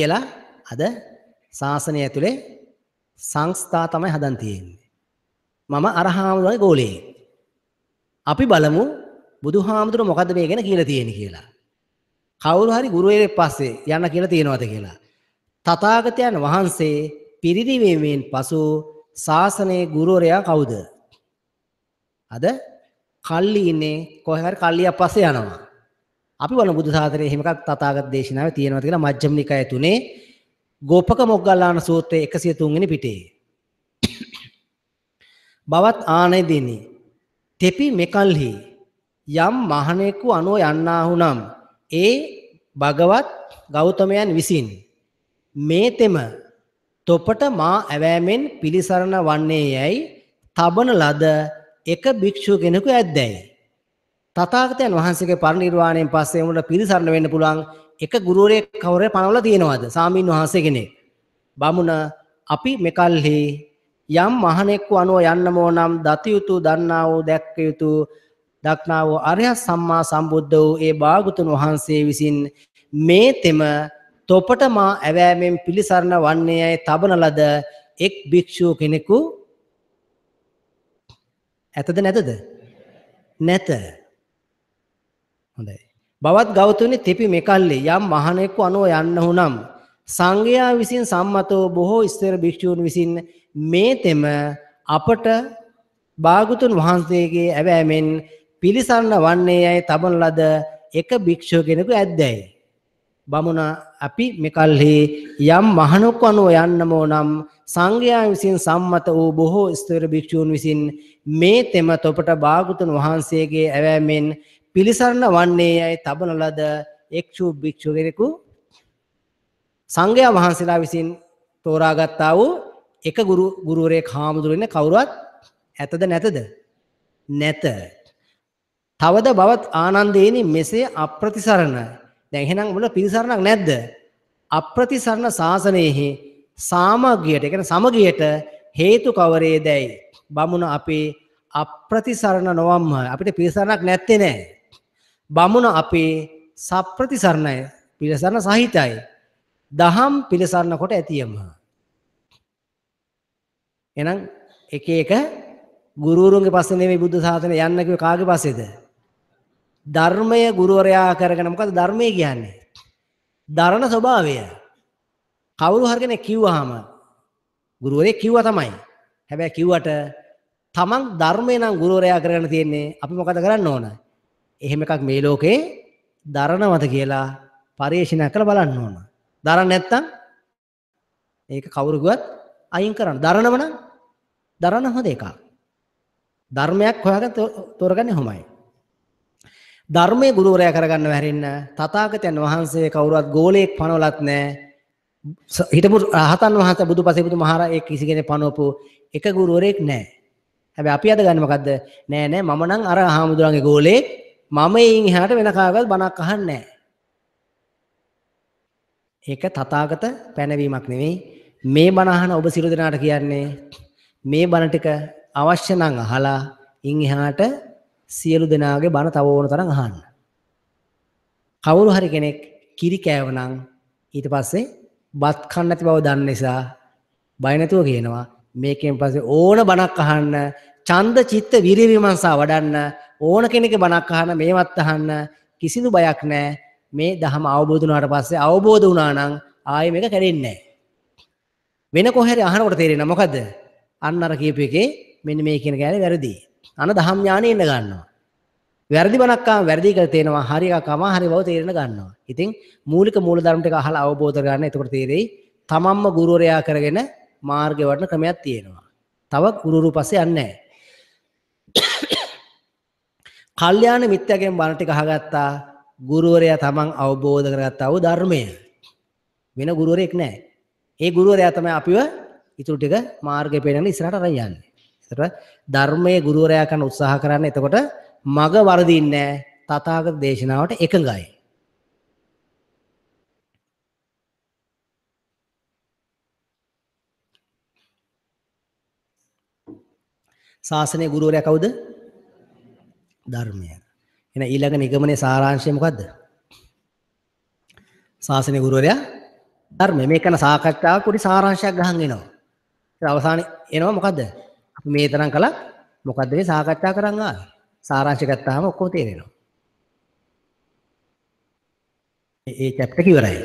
කියලා අද ශාසනය ඇතුලේ සංස්ථා තමයි හදන් තියෙන්නේ. මම අරහාමුදුරගේ ගෝලයේ. අපි බලමු බුදුහාමුදුර මොකද මේ ගැන කියලා තියෙන්නේ කියලා. කවුරු හරි ගුරුවරයෙක් පස්සේ යන්න කියලා තියෙනවද කියලා. තථාගතයන් වහන්සේ පිරිනිවීමෙන් පසු ශාසනයේ ගුරුවරයා කවුද? අද කල්ලි ඉන්නේ කොහේ හරි කල්ලියක් පස්සේ යනවා. අපි බලමු බුදු සාසනයේ එහෙම එකක් තථාගත දේශනාවේ තියෙනවද කියලා මජ්ක්‍ධිම නිකාය තුනේ ගෝපක මොග්ගල්ලාන සූත්‍රයේ 103 වෙනි පිටේ. බවත් ආනෙදිනි තෙපි මෙකල්හි යම් මහණෙකු අනෝ යන්නාහු නම් ඒ භගවත් ගෞතමයන් විසින් මේ තෙම තොපට මා ඇවෑමෙන් පිළිසරණ වන්නේ යැයි තබන ලද එක භික්ෂුව කෙනෙකු ඇද්දැයි තථාගතයන් වහන්සේගේ පරිනිර්වාණයෙන් පස්සේ උඹට පිරිසරණ වෙන්න පුළුවන් එක ගුරුවරයෙක් කවුරේ පනවලා තියෙනවද? සාමීන් වහන්සේ කෙනෙක්. බමුණ අපි මෙකල්හි යම් මහණෙක්ව අනුව යන්නම නම් දතියුතු දන්නා වූ දැක්ක යුතු දක්නා වූ අරිය සම්මා සම්බුද්ධ වූ ඒ බාගතුන් වහන්සේ විසින් මේ තෙම තොපට මා ඇවෑමෙන් පිළිසරණ වන්නේ යයි තබන ලද එක් භික්ෂුව කෙනෙකු ඇතද නැතද නැත හොඳයි. බවත් ගෞතමනි තෙපි මෙකල්ලේ යම් මහණෙකු අනෝ යන්න හුනම් සංඝයා විසින් සම්මතව බොහෝ ස්තර භික්ෂූන් විසින් මේ තෙම අපට භාගතුන් වහන්සේගේ ඇවෑමෙන් පිළිසන්න වන්නේ යයි තබන ලද එක භික්ෂුව කෙනෙකු ඇද්දැයි. බමුණ අපි මෙකල්හි යම් මහණොක් අනුව යන්නමෝ නම් සංඝයා විසින් සම්මත වූ බොහෝ ස්තර භික්ෂූන් විසින් මේ තෙම තොපට භාගතුන් වහන්සේගේ ඇවෑමෙන් පිළිසරණ වන්නේ යයි තබන ලද එක්ෂු භික්ෂු කෙනෙකු සංඝයා වහන්සේලා විසින් තෝරාගත්තා වූ එක ගුරු ගුරුවරයෙක් හාමුදුරුවනේ කවුරුවත් ඇතද නැතද නැත තවද බවත් ආනන්දේනි මෙසේ අප්‍රතිසරණ දැන් එහෙනම් මොන පිළිසරණක් නැද්ද අප්‍රතිසරණ ශාසනයේ සාමගියට ඒ කියන්නේ සමගියට හේතු කවරේදයි බමුණ අපේ අප්‍රතිසරණ නොවම්ම අපිට පිළිසරණක් නැත්තේ නෑ බමුණ අපේ සප්‍රතිසරණය පිළිසරණ සහිතයි. දහම් පිළිසරණ කොට ඇතියම. එහෙනම් එක එක ගුරුවරුන්ගේ පස්සේ නෙමෙයි බුද්ධ සාසනය යන්න කිව්වේ කාගේ පස්සේද? ධර්මය ගුරුවරයා කරගෙන මොකද ධර්මය කියන්නේ? දරණ ස්වභාවය. කවුරු හරි කෙනෙක් කිව්වහම ගුරුවරයෙක් කිව්වා තමයි. හැබැයි කිව්වට තමන් ධර්මය නම් ගුරුවරයා කරගෙන තියෙන්නේ අපි මොකද කරන්න ඕනයි? එහෙම එකක් මේ ලෝකේ දරනවද කියලා පරිශීලනය කරලා බලන්න ඕන. දරන්නේ නැත්තම් ඒක කවුරුගවත් අයින් කරන්න. දරනව නම් දරන හොඳ එකක්. ධර්මයක් හොයාගෙන තෝරගන්නේ හොමයි. ධර්මයේ ගුරුවරයා කරගන්නව හැරෙන්න තථාගතයන් වහන්සේ කවුරුවත් ගෝලයක් පනවලත් නැහැ. හිටපු රහතන් වහන්සේ බුදුපසේ බුදුමහරා ඒ කිසි කෙනෙක් පනවපු එක ගුරුවරයෙක් නැහැ. හැබැයි අපි අද ගන්න මොකද්ද? නෑ නෑ මම නම් අර හාමුදුරන්ගේ ගෝලෙක් මම එයින් එහාට වෙන කාගවත් බණක් අහන්නේ නැහැ. ඒක තථාගත පැනවීමක් නෙවෙයි. මේ බණ අහන ඔබ සිරු දෙනාට කියන්නේ මේ බණ ටික අවශ්‍ය නම් අහලා ඉන් එහාට සියලු දෙනාගේ බණ තව ඕන තරම් අහන්න. කවුරු හරි කෙනෙක් කිරි කෑව නම් ඊට පස්සේ බත් කන්න නැති බව දන්න නිසා බය නැතුව කියනවා මේකෙන් පස්සේ ඕන බණක් අහන්න ඡන්ද චිත්ත විරිය විමර්ශා වඩන්න ඕන කෙනෙක බණක් අහන්න මේවත් අහන්න කිසිදු බයක් නැහැ මේ දහම අවබෝධ වුණාට පස්සේ අවබෝධ වුණා නම් ආයෙ මේක කැඩෙන්නේ නැහැ වෙන කොහරි අහනකොට තේරෙනවා මොකද අන්න අර කියපු එකේ මෙන්න මේ කියන කෑලේ වැරදි අන දහම් ඥානෙ ඉන්න ගන්නවා වැරදි බණක් අහන වැරදි කියලා තේනවා හරි එකක් අමා හරි බව තේරෙන ගන්නවා ඉතින් මූලික මූලධර්ම ටික අහලා අවබෝධ කරගන්න එතකොට තේරෙයි තමන්ම ගුරුවරයා කරගෙන මාර්ගය වඩන ක්‍රමයක් තියෙනවා තව ගුරුරු පස්සේ යන්නේ නැහැ කල්යාණ මිත්‍යාගෙන් බණ ටික අහගත්තා. ගුරුවරයා තමන් අවබෝධ කරගත්තා වූ ධර්මය. වෙන ගුරුවරයෙක් නැහැ. ඒ ගුරුවරයා තමයි අපිව ඉතුරු ටික මාර්ගය පෙන්වන්න ඉස්සරහට අරන් යන්නේ. ඒතර ධර්මයේ ගුරුවරයා කරන උත්සාහ කරන්නේ එතකොට මග වරදින්නේ තථාගත දේශනාවට එකඟයි. ශාසනයේ ගුරුවරයා කවුද? ධර්මය. එහෙනම් ඊළඟ නිගමනයේ සාරාංශය මොකද්ද? ශාසනික ගුරුවරයා ධර්මය මේක ගැන සාකච්ඡාවක් පොඩි සාරාංශයක් ගහන් එනවා. ඊට අවසානයේ එනවා මොකද්ද? අපි මේ තරම් කළා මොකද්ද මේ සාකච්ඡා කරන් ආවේ? සාරාංශය ගත්තාම ඔක්කොම තේරෙනවා. ඒ චැප්ටර් ඉවරයි.